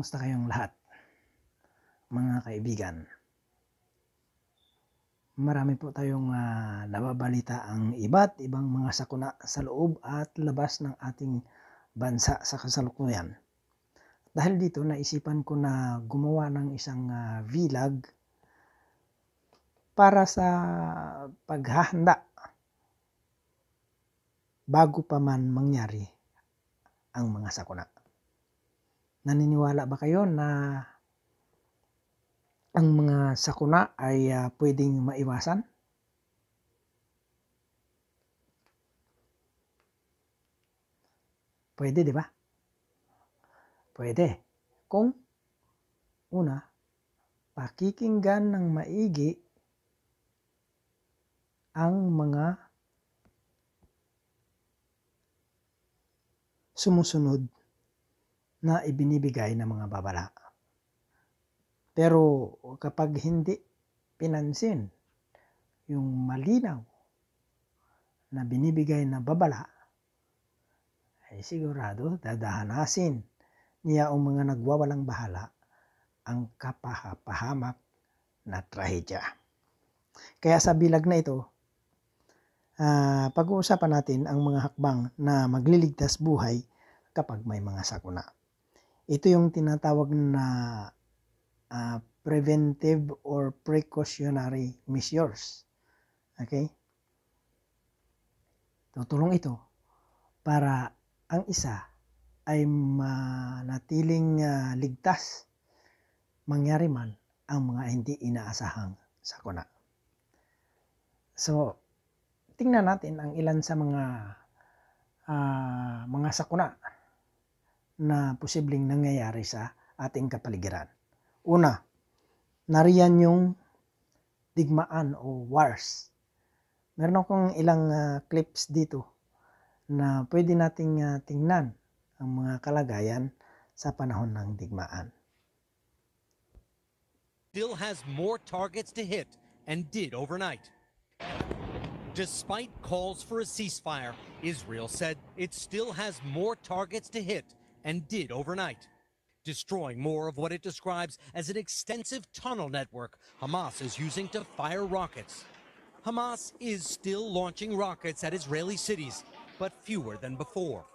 Kamusta kayong lahat? Mga kaibigan. Marami po tayong uh, nababalita ang iba't ibang mga sakuna sa loob at labas ng ating bansa sa kasalukuyan. Dahil dito naisipan ko na gumawa ng isang uh, vlog para sa paghahanda bago pa man mangyari ang mga sakuna. Naniniwala ba kayo na ang mga sakuna ay uh, pwedeng maiwasan? Pwede, di ba? Pwede. Kung una, pakikinggan ng maigi ang mga sumusunod na ibinibigay ng mga babala. Pero kapag hindi pinansin yung malinaw na binibigay na babala, ay sigurado dadahanasin niya ang mga nagwawalang bahala ang kapahapahamak na trahedya. Kaya sa bilag na ito, uh, pag-uusapan natin ang mga hakbang na magliligtas buhay kapag may mga sakuna. Ito yung tinatawag na uh, preventive or precautionary measures. Okay? Tutulong ito para ang isa ay manatiling uh, ligtas mangyari man ang mga hindi inaasahang sakuna. So, tingnan natin ang ilan sa mga uh, mga sakuna na posibleng nangyayari sa ating kapaligiran. Una, nariyan yung digmaan o wars. Meron akong ilang uh, clips dito na pwede nating uh, tingnan ang mga kalagayan sa panahon ng digmaan. Still has more targets to hit and did overnight. Despite calls for a ceasefire, Israel said it still has more targets to hit and did overnight, destroying more of what it describes as an extensive tunnel network Hamas is using to fire rockets. Hamas is still launching rockets at Israeli cities, but fewer than before.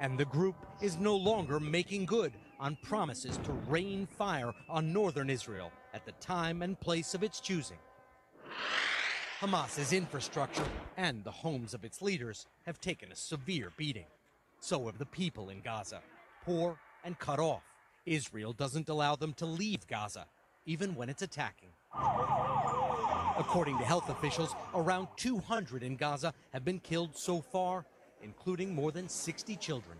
And the group is no longer making good on promises to rain fire on northern Israel at the time and place of its choosing. Hamas's infrastructure and the homes of its leaders have taken a severe beating. So have the people in Gaza poor, and cut off. Israel doesn't allow them to leave Gaza, even when it's attacking. According to health officials, around 200 in Gaza have been killed so far, including more than 60 children.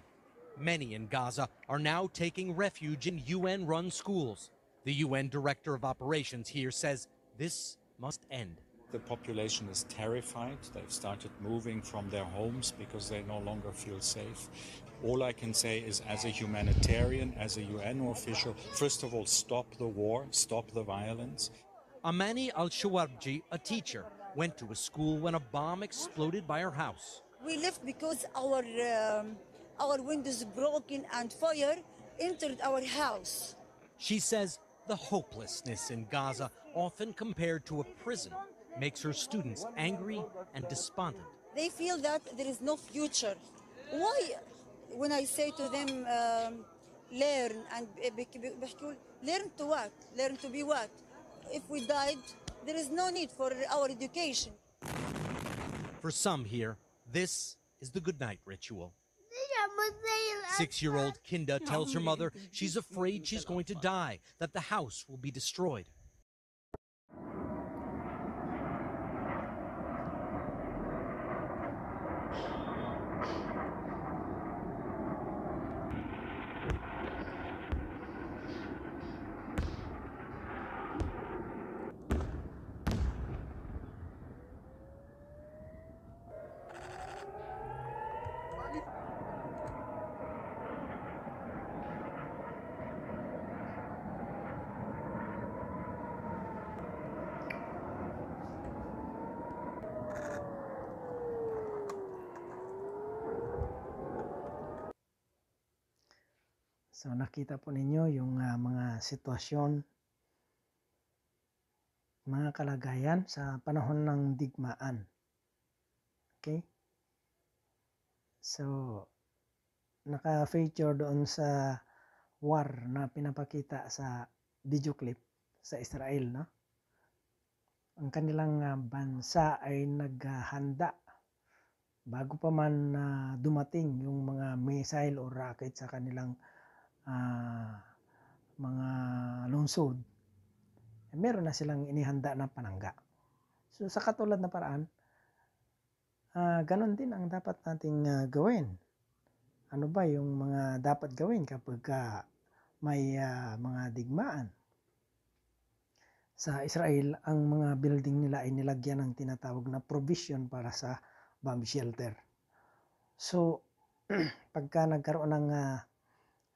Many in Gaza are now taking refuge in UN run schools. The UN Director of Operations here says this must end. The population is terrified. They've started moving from their homes because they no longer feel safe. All I can say is, as a humanitarian, as a UN official, first of all, stop the war, stop the violence. Amani Al Shawarji, a teacher, went to a school when a bomb exploded by her house. We left because our, um, our windows broken and fire entered our house. She says the hopelessness in Gaza, often compared to a prison, makes her students angry and despondent. They feel that there is no future. Why, when I say to them, um, learn and learn to what? Learn to be what? If we died, there is no need for our education. For some here, this is the goodnight ritual. Six year old Kinda tells her mother she's afraid she's going to die, that the house will be destroyed. So nakita po ninyo yung uh, mga sitwasyon, mga kalagayan sa panahon ng digmaan. Okay? So, naka-feature doon sa war na pinapakita sa video clip sa Israel, no? Ang kanilang ah, bansa ay naghahanda bago pa man uh, dumating yung mga missile o rocket sa kanilang uh, mga lungsod, eh, meron na silang inihanda na panangga. So sa katulad na paraan, uh, ganon din ang dapat nating uh, gawin. Ano ba yung mga dapat gawin kapag uh, may uh, mga digmaan? Sa Israel, ang mga building nila ay nilagyan ng tinatawag na provision para sa bomb shelter. So, pagka nagkaroon ng uh,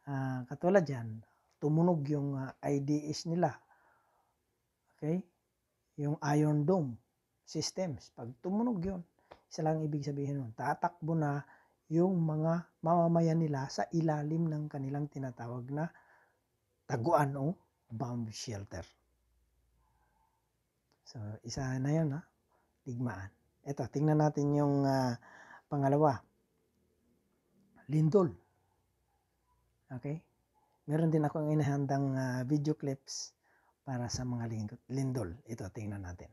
uh, katulad yan, tumunog yung uh, ah, IDS nila. Okay? Yung Iron Dome systems. Pag tumunog yun, isa lang ibig sabihin nun, tatakbo na yung mga mamamayan nila sa ilalim ng kanilang tinatawag na taguan o bomb shelter. So, isa na yun, ha? Ah, digmaan. Ito, tingnan natin yung uh, pangalawa. Lindol. Okay? Meron din akong inahandang uh, ah, video clips para sa mga lindol. Ito, tingnan natin.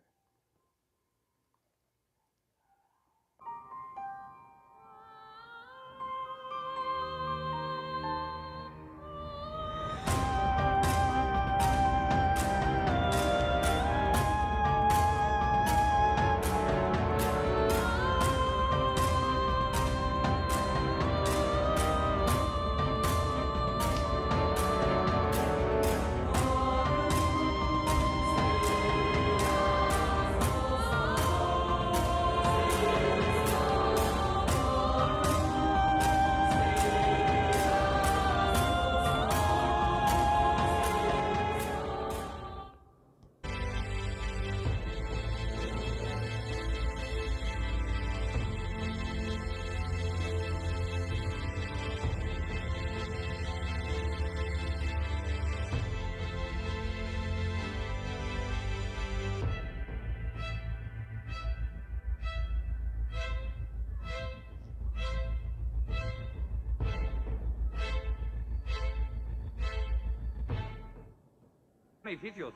edificios.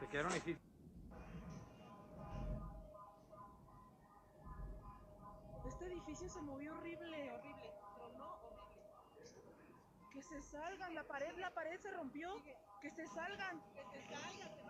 Se quedaron edificios. Este edificio se movió horrible, horrible. Tronó horrible. Que se salgan, la pared, la pared se rompió. Que se salgan. Que se salgan.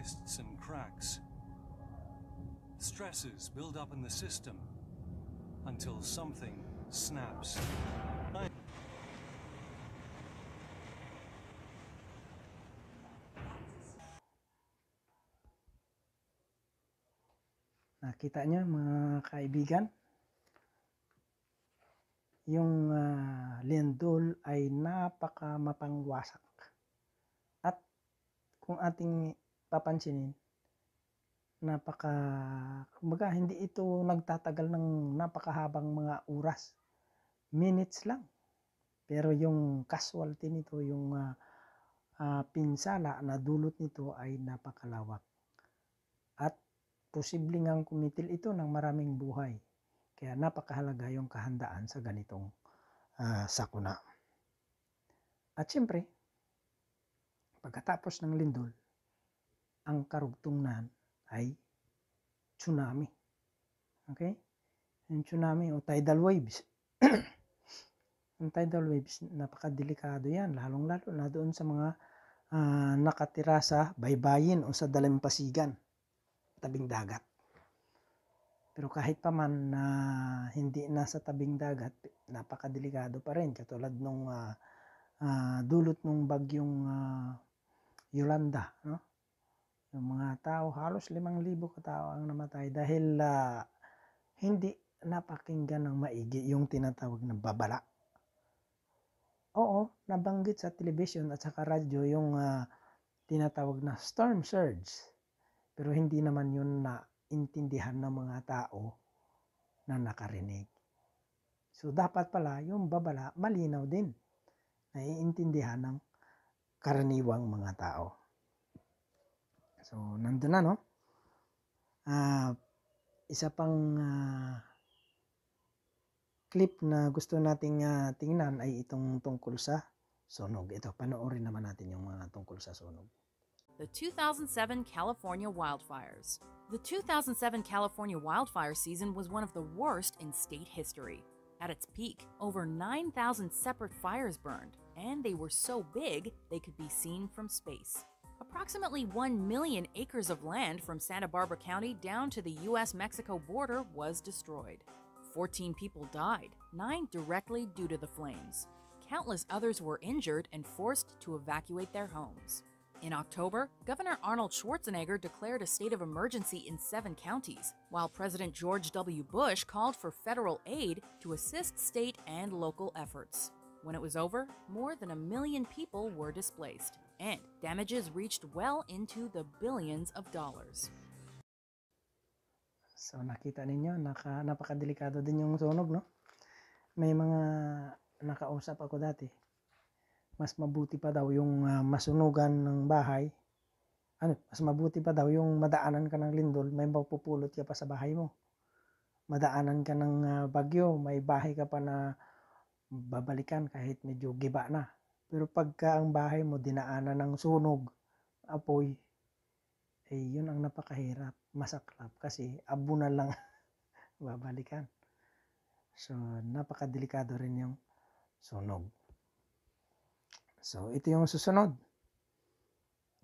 lists and cracks. Stresses build up in the system until something snaps. Nah, kitanya mga kaibigan, yung uh, lindol ay napaka mapangwasak. At kung ating papansinin, napaka, kumbaga, hindi ito nagtatagal ng napakahabang mga oras. Minutes lang. Pero yung casualty nito, yung uh, uh, pinsala na dulot nito ay napakalawak. At posibleng ang kumitil ito ng maraming buhay. Kaya napakahalaga yung kahandaan sa ganitong uh, sakuna. At siyempre, pagkatapos ng lindol, ang karugtungnan ay tsunami. Okay? Yung tsunami o tidal waves. ang tidal waves, napakadelikado yan. Lalong-lalo na doon sa mga uh, nakatira sa baybayin o sa dalampasigan, tabing dagat. Pero kahit pa man na uh, hindi nasa tabing dagat, napakadelikado pa rin. Katulad nung uh, uh, dulot nung bagyong uh, Yolanda, no? Yung mga tao, halos 5,000 katao ang namatay dahil uh, hindi napakinggan ng maigi yung tinatawag na babala. Oo, nabanggit sa television at sa radyo yung uh, tinatawag na storm surge. Pero hindi naman yun na intindihan ng mga tao na nakarinig. So dapat pala yung babala malinaw din. na iintindihan ng karaniwang mga tao. So, nandun na, no? Uh, isa pang uh, clip na gusto nating uh, tingnan ay itong tungkol sa sunog. Ito, panoorin naman natin yung mga tungkol sa sunog. The 2007 California wildfires. The 2007 California wildfire season was one of the worst in state history. At its peak, over 9,000 separate fires burned, and they were so big they could be seen from space. Approximately 1 million acres of land from Santa Barbara County down to the U.S. Mexico border was destroyed. 14 people died, 9 directly due to the flames. Countless others were injured and forced to evacuate their homes. In October, Governor Arnold Schwarzenegger declared a state of emergency in seven counties, while President George W. Bush called for federal aid to assist state and local efforts. When it was over, more than a million people were displaced. and damages reached well into the billions of dollars. So nakita ninyo, naka, napakadelikado din yung sunog, no? May mga nakausap ako dati. Mas mabuti pa daw yung uh, masunugan ng bahay. Ano, mas mabuti pa daw yung madaanan ka ng lindol, may mapupulot ka pa sa bahay mo. Madaanan ka ng uh, bagyo, may bahay ka pa na babalikan kahit medyo giba na. Pero pagka ang bahay mo dinaanan ng sunog, apoy, eh yun ang napakahirap, masaklap kasi abo na lang babalikan. So napakadelikado rin yung sunog. So ito yung susunod.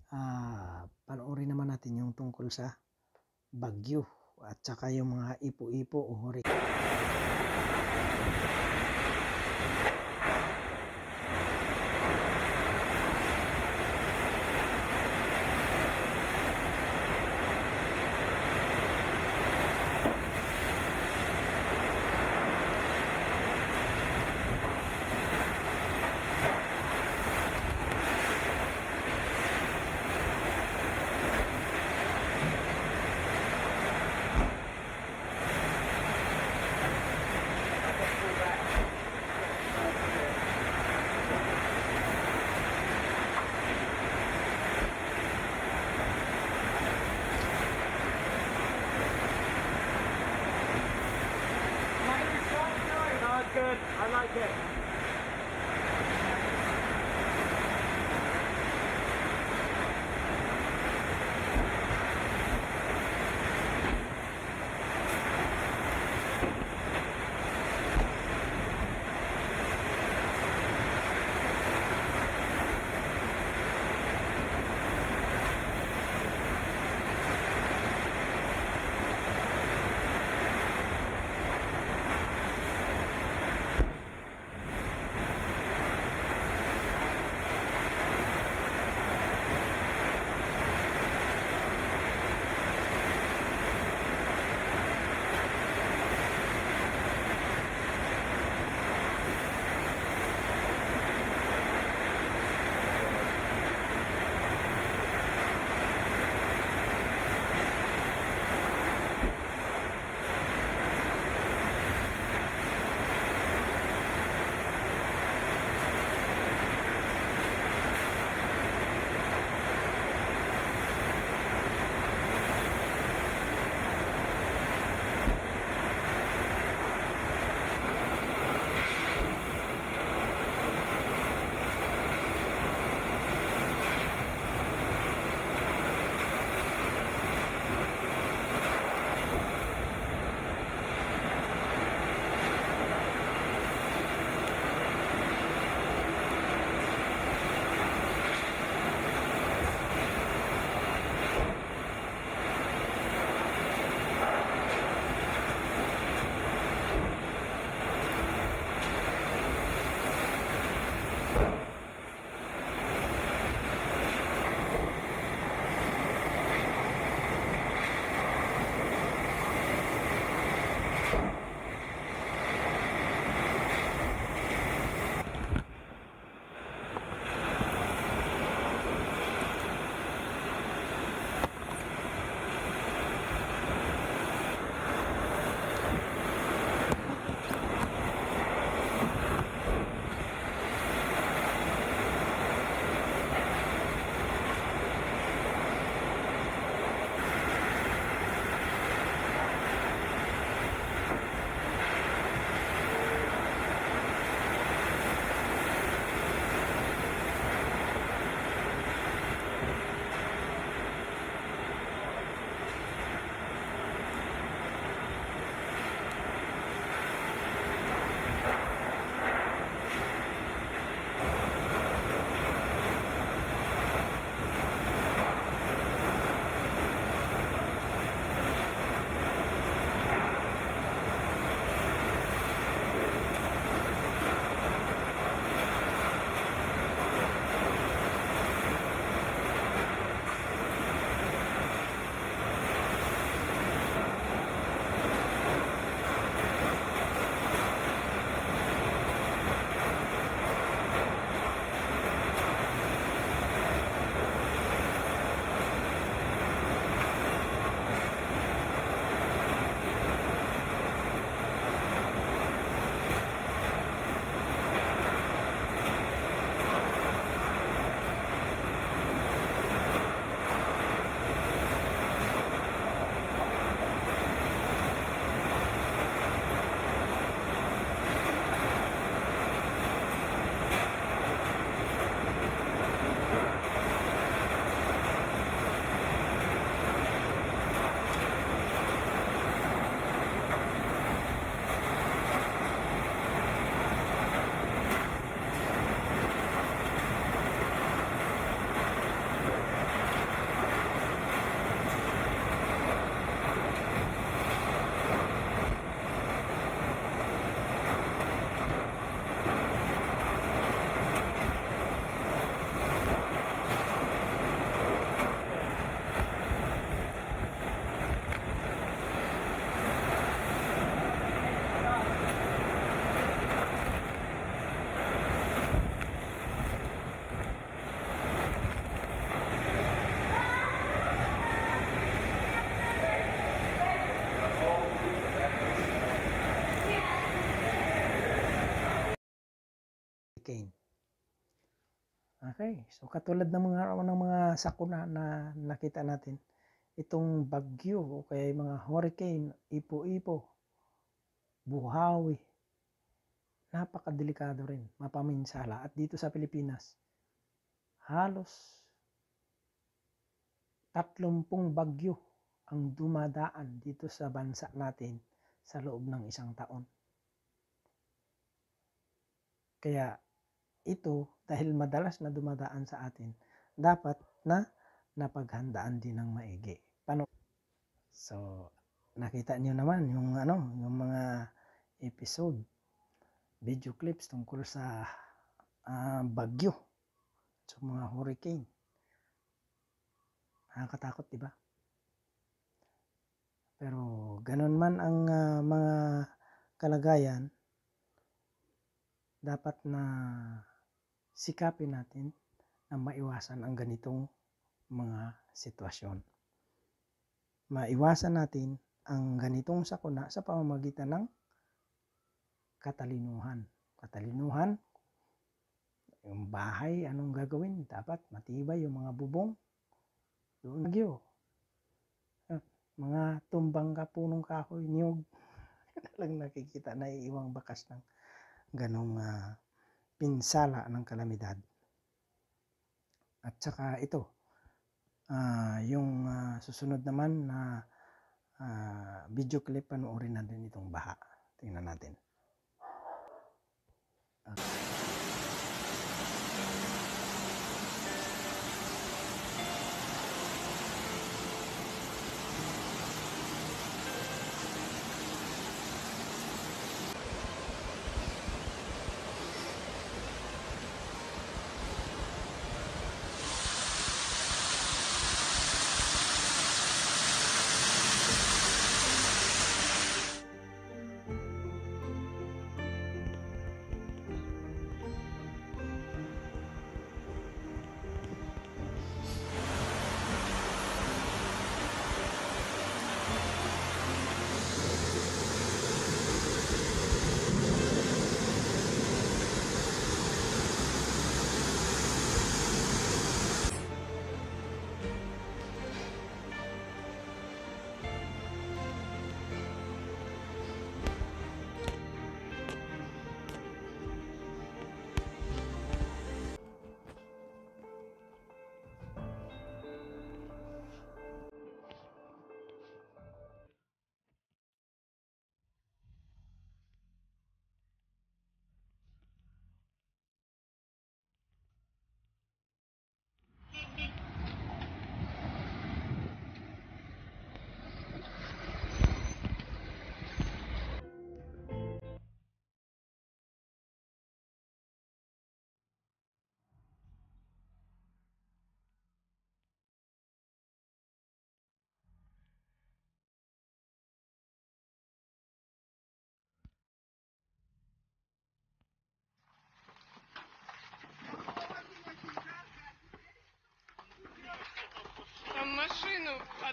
Ah, panoorin naman natin yung tungkol sa bagyo at saka yung mga ipo-ipo o hurricane. hurricane. Okay, so katulad ng mga ng mga sakuna na nakita natin, itong bagyo o kaya yung mga hurricane, ipo-ipo, buhawi, napakadelikado rin, mapaminsala. At dito sa Pilipinas, halos 30 bagyo ang dumadaan dito sa bansa natin sa loob ng isang taon. Kaya ito dahil madalas na dumadaan sa atin, dapat na napaghandaan din ng maigi. Paano? So, nakita niyo naman yung ano, yung mga episode, video clips tungkol sa uh, bagyo, sa mga hurricane. Nakakatakot, di ba? Pero ganun man ang uh, mga kalagayan, dapat na sikapin natin na maiwasan ang ganitong mga sitwasyon. Maiwasan natin ang ganitong sakuna sa pamamagitan ng katalinuhan. Katalinuhan, yung bahay, anong gagawin? Dapat matibay yung mga bubong. Doon nagyo. Ah, mga tumbang ka, punong kahoy, niyog. lang nakikita na iiwang bakas ng ganong uh, pinsala ng kalamidad. At saka ito, uh, yung uh, susunod naman na uh, video clip, panoorin natin itong baha. Tingnan natin. Okay.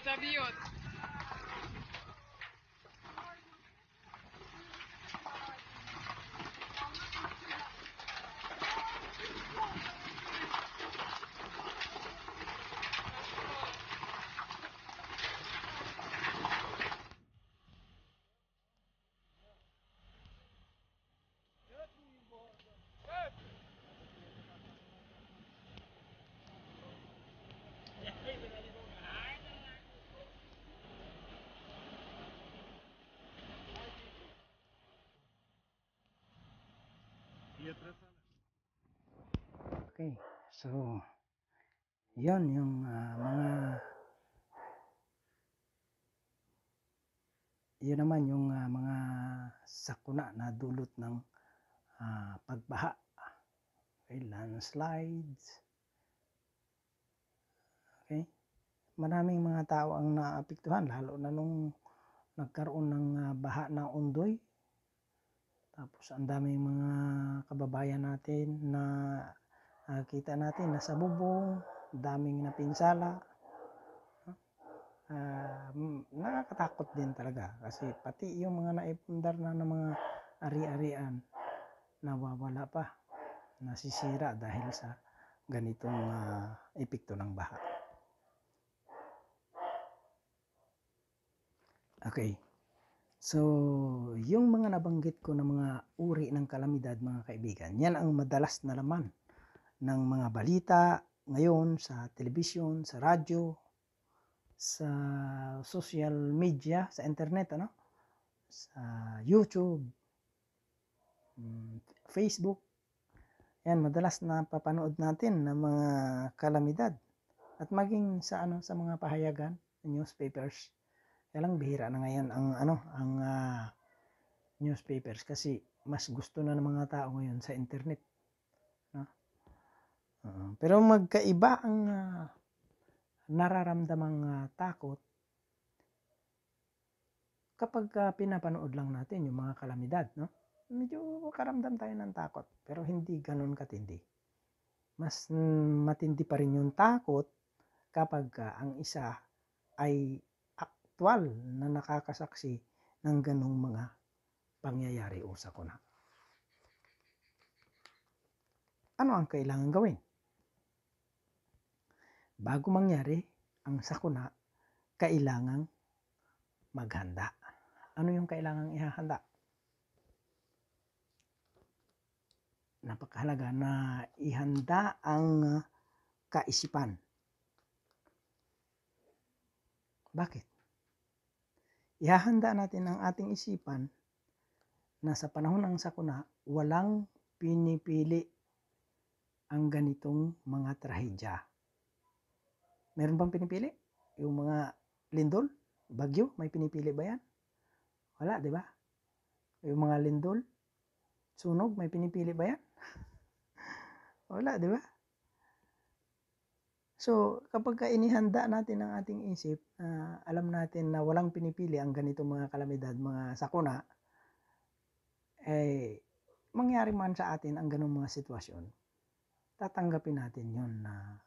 Patriots. Okay, so yon yung uh, mga yun naman yung uh, mga sakuna na dulot ng uh, pagbaha. Okay, landslides. Okay? Maraming mga tao ang naapektuhan lalo na nung nagkaroon ng uh, baha na undoy tapos ang daming mga kababayan natin na uh, kita natin sa bubong, daming napinsala. Uh, nakakatakot din talaga kasi pati yung mga naipundar na ng mga ari-arian nawawala pa, nasisira dahil sa ganitong uh, epekto ng baha. Okay. So, yung mga nabanggit ko na mga uri ng kalamidad mga kaibigan, yan ang madalas na laman ng mga balita ngayon sa television, sa radyo, sa social media, sa internet, ano? sa YouTube, mm, Facebook. Yan, madalas na papanood natin ng mga kalamidad at maging sa ano sa mga pahayagan, newspapers. Kaya lang bihira na ngayon ang ano, ang uh, newspapers kasi mas gusto na ng mga tao ngayon sa internet. No? Uh, pero magkaiba ang uh, nararamdamang uh, takot kapag uh, pinapanood lang natin yung mga kalamidad, no? Medyo karamdam tayo ng takot, pero hindi ganoon katindi. Mas mm, matindi pa rin yung takot kapag uh, ang isa ay intelektual na nakakasaksi ng ganong mga pangyayari o sakuna. Ano ang kailangan gawin? Bago mangyari ang sakuna, kailangang maghanda. Ano yung kailangang ihahanda? Napakahalaga na ihanda ang kaisipan. Bakit? ihahanda natin ang ating isipan na sa panahon ng sakuna, walang pinipili ang ganitong mga trahedya. Meron bang pinipili? Yung mga lindol, bagyo, may pinipili ba yan? Wala, di ba? Yung mga lindol, sunog, may pinipili ba yan? Wala, di ba? So, kapag ka inihanda natin ang ating isip, uh, alam natin na walang pinipili ang ganito mga kalamidad, mga sakuna, eh, mangyari man sa atin ang ganong mga sitwasyon, tatanggapin natin yon na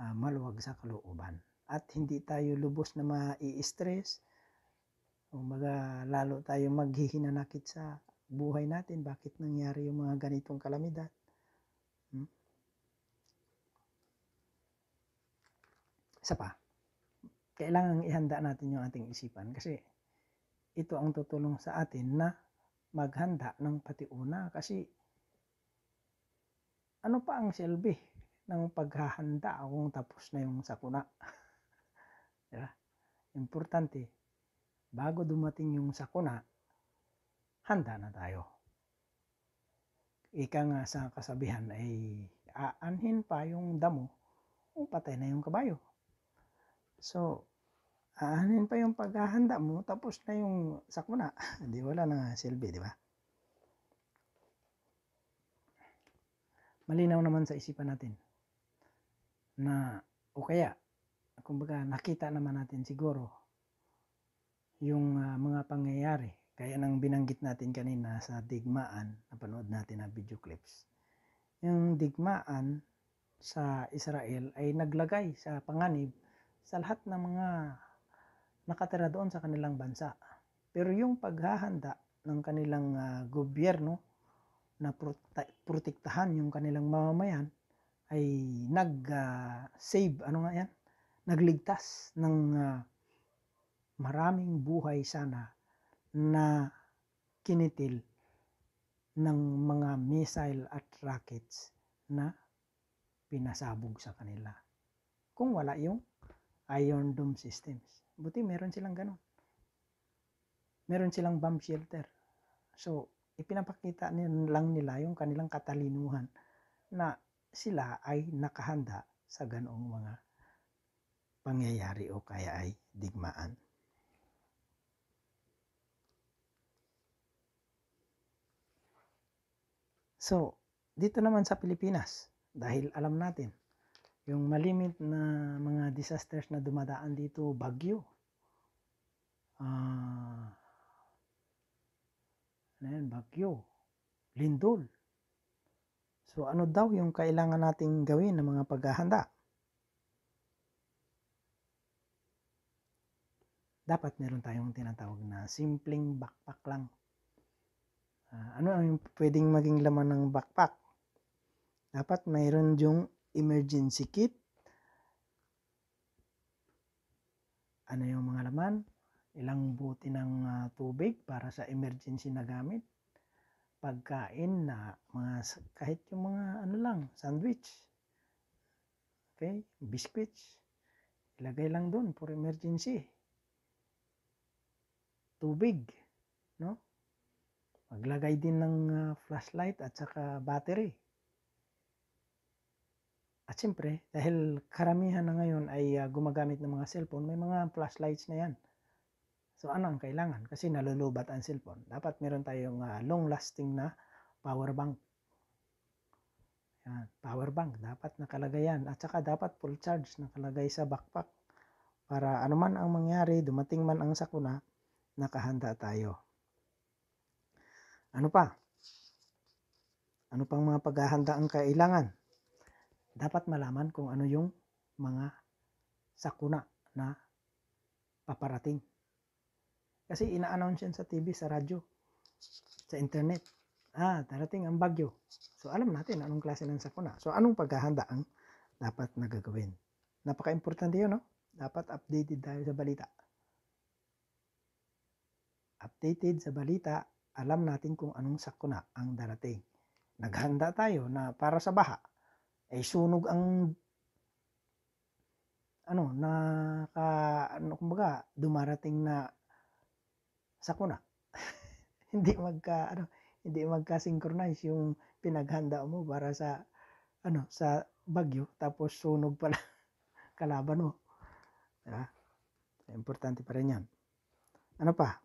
uh, maluwag sa kalooban. At hindi tayo lubos na ma i stress o umaga lalo tayo maghihinanakit sa buhay natin, bakit nangyari yung mga ganitong kalamidad isa pa, kailangan ihanda natin yung ating isipan kasi ito ang tutulong sa atin na maghanda ng patiuna kasi ano pa ang selbi ng paghahanda kung tapos na yung sakuna? diba? Importante, bago dumating yung sakuna, handa na tayo. Ika nga sa kasabihan ay aanhin pa yung damo kung patay na yung kabayo. So, ahanin pa yung paghahanda mo, tapos na yung sakuna. Hindi wala na silbi, di ba? Malinaw naman sa isipan natin na o kaya kumbaga nakita naman natin siguro yung uh, mga pangyayari kaya nang binanggit natin kanina sa digmaan napanood natin na video clips yung digmaan sa Israel ay naglagay sa panganib sa lahat ng mga nakatira doon sa kanilang bansa. Pero yung paghahanda ng kanilang uh, gobyerno na prote- protektahan yung kanilang mamamayan ay nag-save, ah, uh, ano nga yan? Nagligtas ng uh, maraming buhay sana na kinitil ng mga missile at rockets na pinasabog sa kanila. Kung wala yung iron dome systems. Buti meron silang ganun. Meron silang bomb shelter. So, ipinapakita lang nila yung kanilang katalinuhan na sila ay nakahanda sa ganoong mga pangyayari o kaya ay digmaan. So, dito naman sa Pilipinas, dahil alam natin yung malimit na mga disasters na dumadaan dito, bagyo. Ah, ano bagyo, lindol. So ano daw yung kailangan nating gawin ng mga paghahanda? Dapat meron tayong tinatawag na simpleng backpack lang. Uh, ano ang pwedeng maging laman ng backpack? Dapat mayroon yung emergency kit. Ano yung mga laman? Ilang buti ng uh, tubig para sa emergency na gamit. Pagkain na mga kahit yung mga ano lang, sandwich. Okay, biscuits. Ilagay lang doon for emergency. Tubig, no? Maglagay din ng uh, flashlight at saka battery at siyempre, dahil karamihan na ngayon ay uh, gumagamit ng mga cellphone, may mga flashlights na yan. So ano ang kailangan? Kasi nalulubat ang cellphone. Dapat meron tayong uh, long-lasting na power bank. Yan, power bank. Dapat nakalagay yan. At saka dapat full charge nakalagay sa backpack. Para anuman ang mangyari, dumating man ang sakuna, nakahanda tayo. Ano pa? Ano pang mga paghahanda ang kailangan? dapat malaman kung ano yung mga sakuna na paparating. Kasi ina-announce yan sa TV, sa radyo, sa internet. Ah, darating ang bagyo. So alam natin anong klase ng sakuna. So anong paghahanda ang dapat na gagawin. Napaka-importante yun, no? Dapat updated tayo sa balita. Updated sa balita, alam natin kung anong sakuna ang darating. Naghanda tayo na para sa baha ay eh, sunog ang ano na ka ano kumbaga dumarating na sakuna hindi magka ano hindi magka-synchronize yung pinaghanda mo para sa ano sa bagyo tapos sunog pala kalaban mo. Diba? Importante pa rin yan. Ano pa?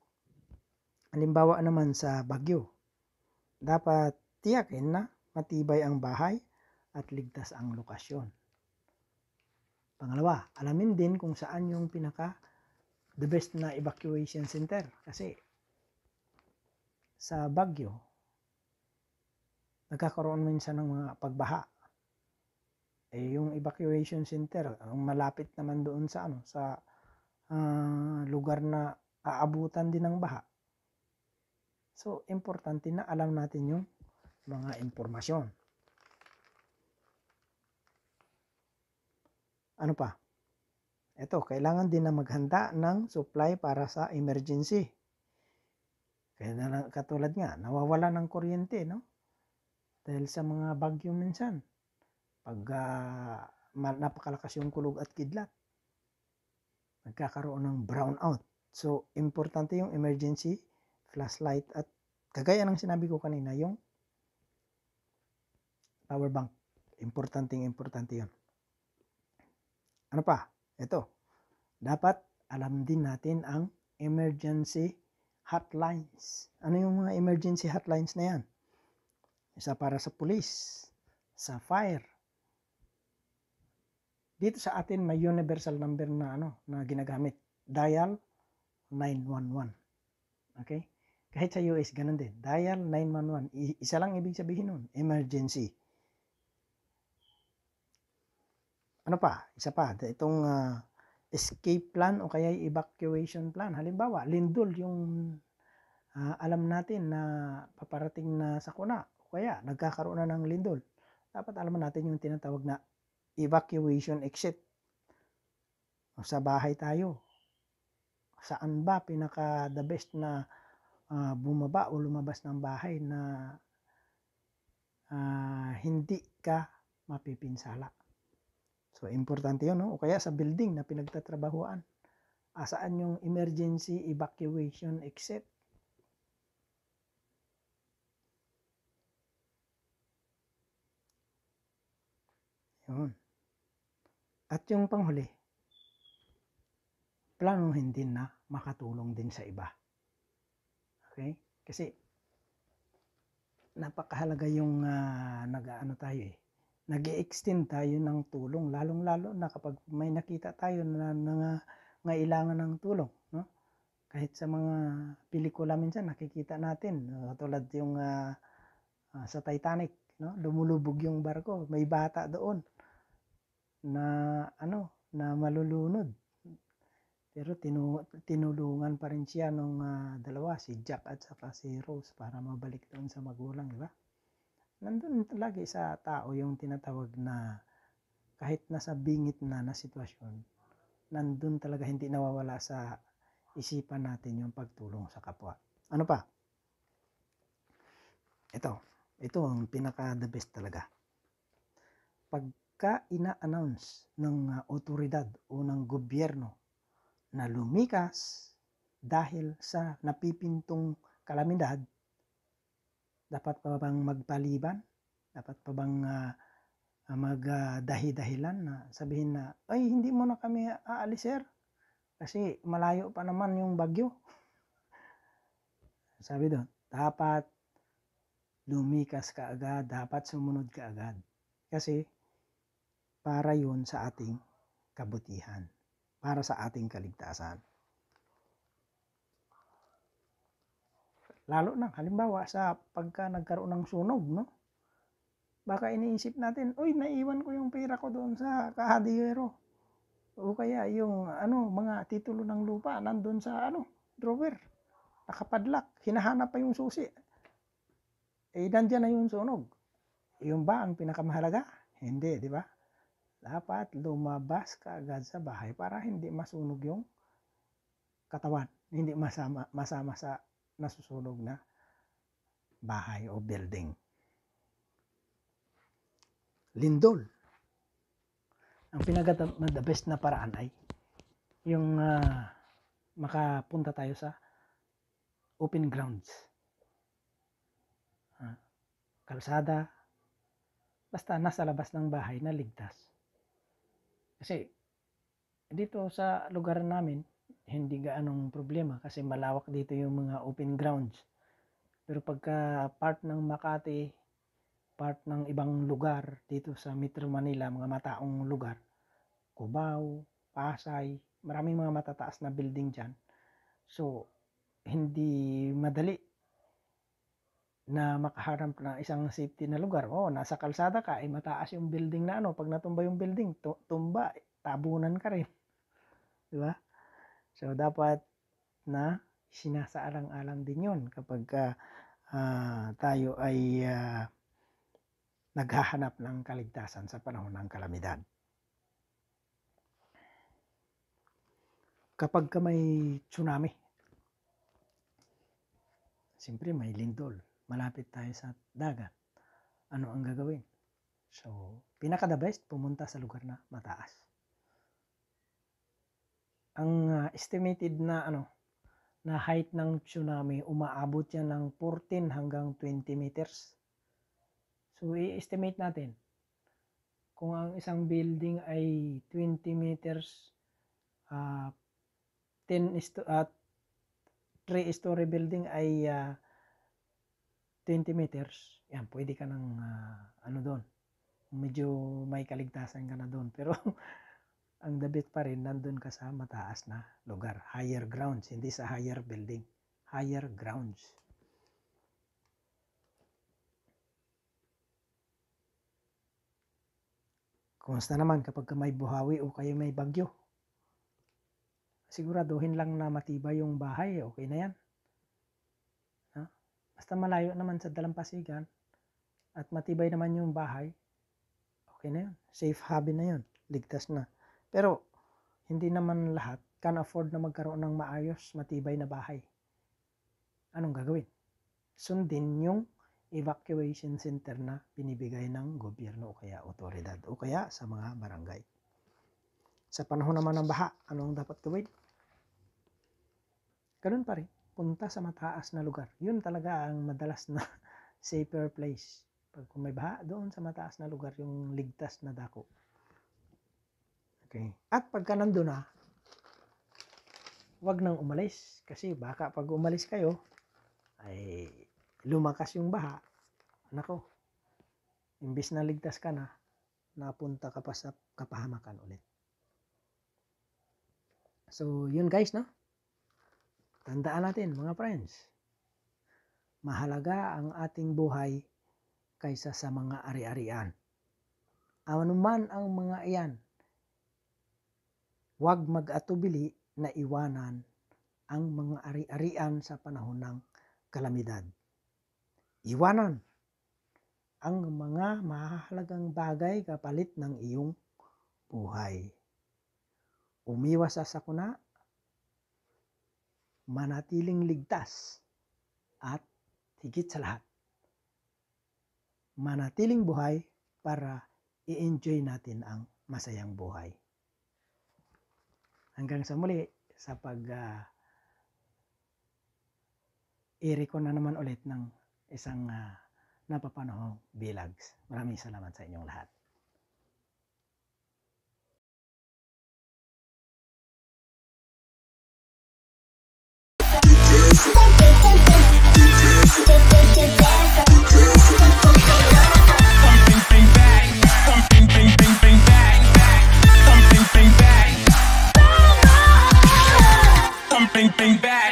Halimbawa naman sa bagyo. Dapat tiyakin na matibay ang bahay at ligtas ang lokasyon. Pangalawa, alamin din kung saan yung pinaka the best na evacuation center kasi sa bagyo nagkakaroon minsan ng mga pagbaha. Eh yung evacuation center, ang malapit naman doon sa ano sa uh, lugar na aabutan din ng baha. So importante na alam natin yung mga impormasyon. ano pa? Ito, kailangan din na maghanda ng supply para sa emergency. Kaya na, katulad nga, nawawala ng kuryente, no? Dahil sa mga bagyo minsan. Pag uh, napakalakas yung kulog at kidlat, nagkakaroon ng brownout. So, importante yung emergency flashlight at kagaya ng sinabi ko kanina, yung power bank. Importante, importante yun. Ano pa? Ito. Dapat alam din natin ang emergency hotlines. Ano yung mga emergency hotlines na yan? Isa para sa police, sa fire. Dito sa atin may universal number na ano na ginagamit. Dial 911. Okay? Kahit sa US, ganun din. Dial 911. Isa lang ibig sabihin nun, emergency. ano pa, isa pa, itong uh, escape plan o kaya evacuation plan. Halimbawa, lindol yung uh, alam natin na paparating na sakuna o kaya nagkakaroon na ng lindol. Dapat alam natin yung tinatawag na evacuation exit. Sa bahay tayo. Saan ba pinaka the best na uh, bumaba o lumabas ng bahay na uh, hindi ka mapipinsala? So, importante yun, no? O kaya sa building na pinagtatrabahuan. Asaan yung emergency evacuation exit? Yun. At yung panghuli, planuhin din na makatulong din sa iba. Okay? Kasi napakahalaga yung uh, ah, nag-ano tayo eh nag extend tayo ng tulong, lalong-lalo na kapag may nakita tayo na nangangailangan ng tulong. No? Kahit sa mga pelikula minsan, nakikita natin, uh, tulad yung uh, uh, sa Titanic, no? lumulubog yung barko, may bata doon na ano na malulunod pero tinu, tinulungan pa rin siya nung uh, dalawa si Jack at saka si Rose para mabalik doon sa magulang di ba nandun lagi sa tao yung tinatawag na kahit nasa bingit na na sitwasyon, nandun talaga hindi nawawala sa isipan natin yung pagtulong sa kapwa. Ano pa? Ito, ito ang pinaka the best talaga. Pagka ina-announce ng otoridad ah, o ng gobyerno na lumikas dahil sa napipintong kalamidad, dapat pa bang magpaliban? Dapat pa bang uh, magdahi-dahilan uh, na sabihin na, ay hindi mo na kami aalis sir kasi malayo pa naman yung bagyo. Sabi doon, dapat lumikas ka agad, dapat sumunod ka agad. Kasi para yun sa ating kabutihan, para sa ating kaligtasan. Lalo na, halimbawa, sa pagka nagkaroon ng sunog, no? Baka iniisip natin, uy, naiwan ko yung pera ko doon sa kahadiyero. O kaya yung ano, mga titulo ng lupa nandun sa ano, drawer. Nakapadlak, hinahanap pa yung susi. Eh, nandiyan na yung sunog. Yung ba ang pinakamahalaga? Hindi, di ba? Dapat lumabas ka agad sa bahay para hindi masunog yung katawan. Hindi masama, masama sa nasusunog na bahay o building. Lindol. Ang pinagata the best na paraan ay yung uh, makapunta tayo sa open grounds. Uh, kalsada, basta nasa labas ng bahay na ligtas. Kasi dito sa lugar namin, hindi gaanong problema kasi malawak dito yung mga open grounds. Pero pagka part ng Makati, part ng ibang lugar dito sa Metro Manila, mga mataong lugar, Cubao, Pasay, maraming mga matataas na building dyan. So, hindi madali na makaharap ng isang safety na lugar. Oh, nasa kalsada ka, eh, mataas yung building na ano. Pag natumba yung building, tumba, eh, tabunan ka rin. Di ba? So, dapat na sinasaalang-alang din yun kapag uh, ah, uh, tayo ay uh, naghahanap ng kaligtasan sa panahon ng kalamidad. Kapag ka may tsunami, siyempre may lindol, malapit tayo sa dagat, ano ang gagawin? So, pinaka the best, pumunta sa lugar na mataas ang uh, estimated na ano na height ng tsunami umaabot yan ng 14 hanggang 20 meters. So i-estimate natin kung ang isang building ay 20 meters uh, 10 is to, uh, 3 story building ay uh, ah, 20 meters. Yan, pwede ka ng uh, ah, ano doon. Medyo may kaligtasan ka na doon. Pero ang damit pa rin nandun ka sa mataas na lugar, higher grounds, hindi sa higher building, higher grounds. Kumusta naman kapag may buhawi o kayo may bagyo? Siguraduhin lang na matibay yung bahay, okay na yan. Ha? Basta malayo naman sa dalampasigan at matibay naman yung bahay, okay na yun. Safe hobby na yun. Ligtas na. Pero hindi naman lahat can afford na magkaroon ng maayos, matibay na bahay. Anong gagawin? Sundin yung evacuation center na binibigay ng gobyerno o kaya otoridad o kaya sa mga barangay. Sa panahon naman ng baha, anong dapat gawin? Ganun pa rin, punta sa mataas na lugar. Yun talaga ang madalas na safer place. Pag kung may baha, doon sa mataas na lugar yung ligtas na dako. Okay. At pagka nandun na, wag nang umalis. Kasi baka pag umalis kayo, ay lumakas yung baha. Nako, imbis na ligtas ka na, napunta ka pa sa kapahamakan ulit. So, yun guys, no? Tandaan natin, mga friends. Mahalaga ang ating buhay kaysa sa mga ari-arian. Ano man ang mga iyan, Huwag mag-atubili na iwanan ang mga ari-arian sa panahon ng kalamidad. Iwanan ang mga mahalagang bagay kapalit ng iyong buhay. Umiwas sa sakuna, manatiling ligtas, at higit sa lahat, manatiling buhay para i-enjoy natin ang masayang buhay. Hanggang sa muli sa pag uh, i-record na naman ulit ng isang uh, napapanahong vlogs. Maraming salamat sa inyong lahat. Something, something, something, something, something, bang, bang, bang.